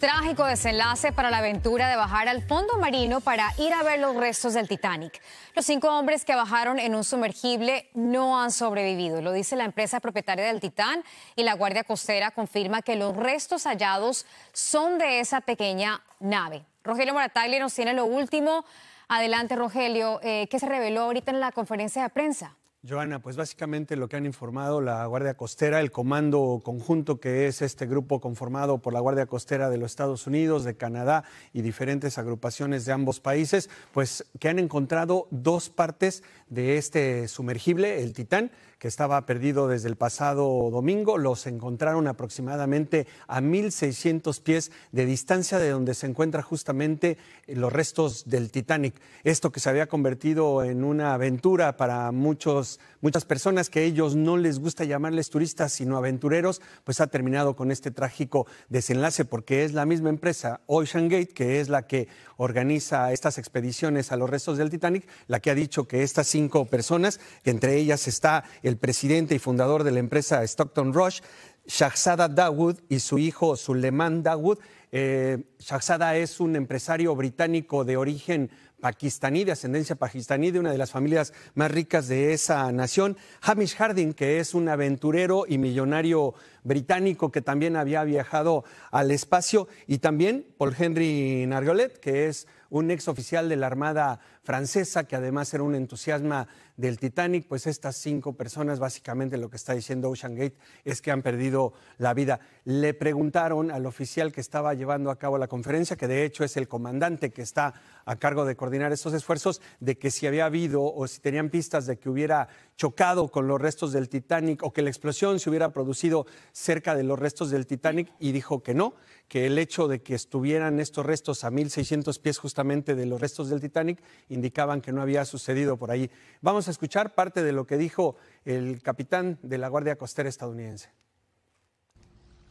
trágico desenlace para la aventura de bajar al fondo marino para ir a ver los restos del Titanic. Los cinco hombres que bajaron en un sumergible no han sobrevivido, lo dice la empresa propietaria del Titán y la Guardia Costera confirma que los restos hallados son de esa pequeña nave. Rogelio Morataglia nos tiene lo último. Adelante, Rogelio, eh, ¿qué se reveló ahorita en la conferencia de prensa? Joana, pues básicamente lo que han informado la Guardia Costera, el comando conjunto que es este grupo conformado por la Guardia Costera de los Estados Unidos, de Canadá y diferentes agrupaciones de ambos países, pues que han encontrado dos partes de este sumergible, el Titán, que estaba perdido desde el pasado domingo. Los encontraron aproximadamente a 1.600 pies de distancia de donde se encuentra justamente eh, los restos del Titanic. Esto que se había convertido en una aventura para muchos, muchas personas que a ellos no les gusta llamarles turistas, sino aventureros, pues ha terminado con este trágico desenlace porque es la misma empresa Ocean Gate, que es la que organiza estas expediciones a los restos del Titanic, la que ha dicho que estas cinco personas, entre ellas está el presidente y fundador de la empresa Stockton Rush, Shahzada Dawood y su hijo Suleiman Dawood. Eh, Shahzada es un empresario británico de origen pakistaní, de ascendencia pakistaní, de una de las familias más ricas de esa nación. Hamish Harding, que es un aventurero y millonario británico que también había viajado al espacio. Y también Paul Henry Nargolet, que es un ex oficial de la Armada francesa, que además era un entusiasma del Titanic, pues estas cinco personas, básicamente lo que está diciendo Ocean Gate es que han perdido la vida. Le preguntaron al oficial que estaba llevando a cabo la conferencia, que de hecho es el comandante que está a cargo de coordinar estos esfuerzos, de que si había habido o si tenían pistas de que hubiera chocado con los restos del Titanic o que la explosión se hubiera producido cerca de los restos del Titanic y dijo que no, que el hecho de que estuvieran estos restos a 1.600 pies justamente de los restos del Titanic indicaban que no había sucedido por ahí. Vamos a escuchar parte de lo que dijo el capitán de la Guardia Costera estadounidense.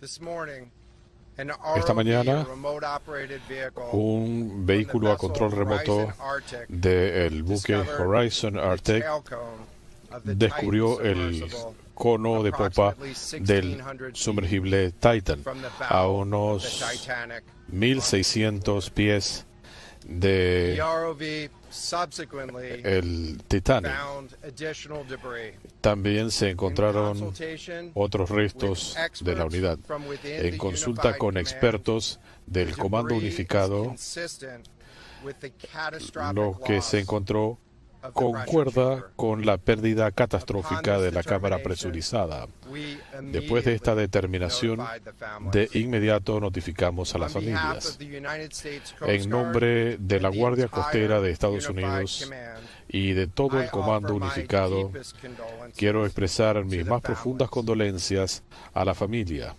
Esta mañana, un vehículo a control remoto del buque Horizon Arctic descubrió el cono de popa del sumergible Titan a unos 1.600 pies de el Titanic. También se encontraron otros restos de la unidad. En consulta con expertos del Comando Unificado, lo que se encontró concuerda con la pérdida catastrófica de la cámara presurizada. Después de esta determinación, de inmediato notificamos a las familias. En nombre de la Guardia Costera de Estados Unidos y de todo el Comando Unificado, quiero expresar mis más profundas condolencias a la familia.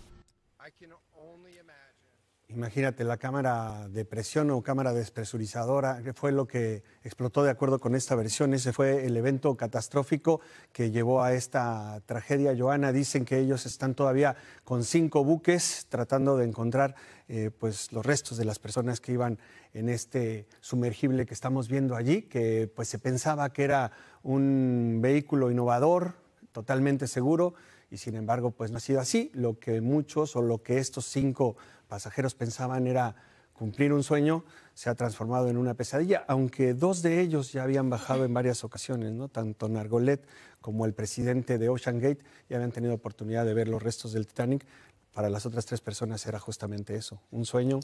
Imagínate, la cámara de presión o cámara despresurizadora que fue lo que explotó de acuerdo con esta versión. Ese fue el evento catastrófico que llevó a esta tragedia. Joana, dicen que ellos están todavía con cinco buques tratando de encontrar eh, pues, los restos de las personas que iban en este sumergible que estamos viendo allí, que pues, se pensaba que era un vehículo innovador, totalmente seguro y sin embargo pues no ha sido así. Lo que muchos o lo que estos cinco pasajeros pensaban era cumplir un sueño se ha transformado en una pesadilla, aunque dos de ellos ya habían bajado en varias ocasiones, ¿no? Tanto Nargolet como el presidente de Ocean Gate ya habían tenido oportunidad de ver los restos del Titanic. Para las otras tres personas era justamente eso, un sueño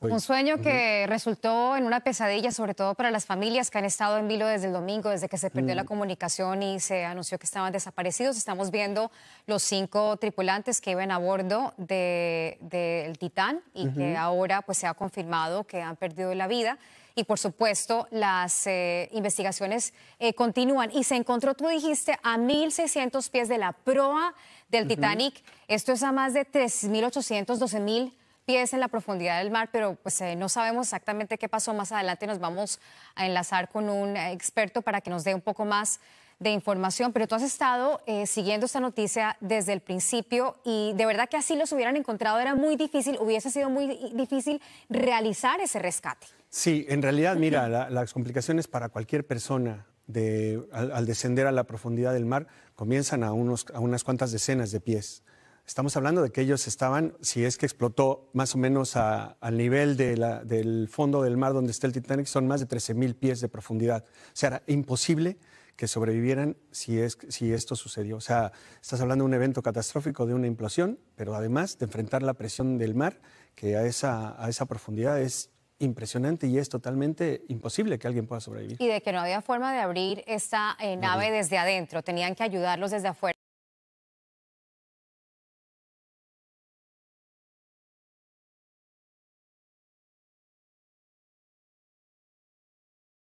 un sueño que resultó en una pesadilla, sobre todo para las familias que han estado en vilo desde el domingo, desde que se perdió la mm. comunicación y se anunció que estaban desaparecidos. Estamos viendo los cinco tripulantes que iban a bordo del Titán y que ahora pues, se ha confirmado que han perdido la vida. Y por supuesto, las eh, investigaciones eh, continúan. Y se encontró, tú dijiste, a 1.600 pies de la proa del Titanic. Esto es a más de 3.800, 12.000 pies en la profundidad del mar, pero pues eh, no sabemos exactamente qué pasó. Más adelante nos vamos a enlazar con un experto para que nos dé un poco más de información, pero tú has estado eh, siguiendo esta noticia desde el principio y de verdad que así los hubieran encontrado era muy difícil, hubiese sido muy difícil realizar ese rescate. Sí, en realidad, mira, las complicaciones para cualquier persona de, al, al, descender a la profundidad del mar comienzan a, unos, a unas cuantas decenas de pies. Estamos hablando de que ellos estaban, si es que explotó más o menos al nivel de la, del fondo del mar donde está el Titanic, son más de 13.000 pies de profundidad. O sea, era imposible que sobrevivieran si, es, si esto sucedió. O sea, estás hablando de un evento catastrófico, de una implosión, pero además de enfrentar la presión del mar, que a esa, a esa profundidad es impresionante y es totalmente imposible que alguien pueda sobrevivir. Y de que no había forma de abrir esta eh, nave desde adentro, tenían que ayudarlos desde afuera.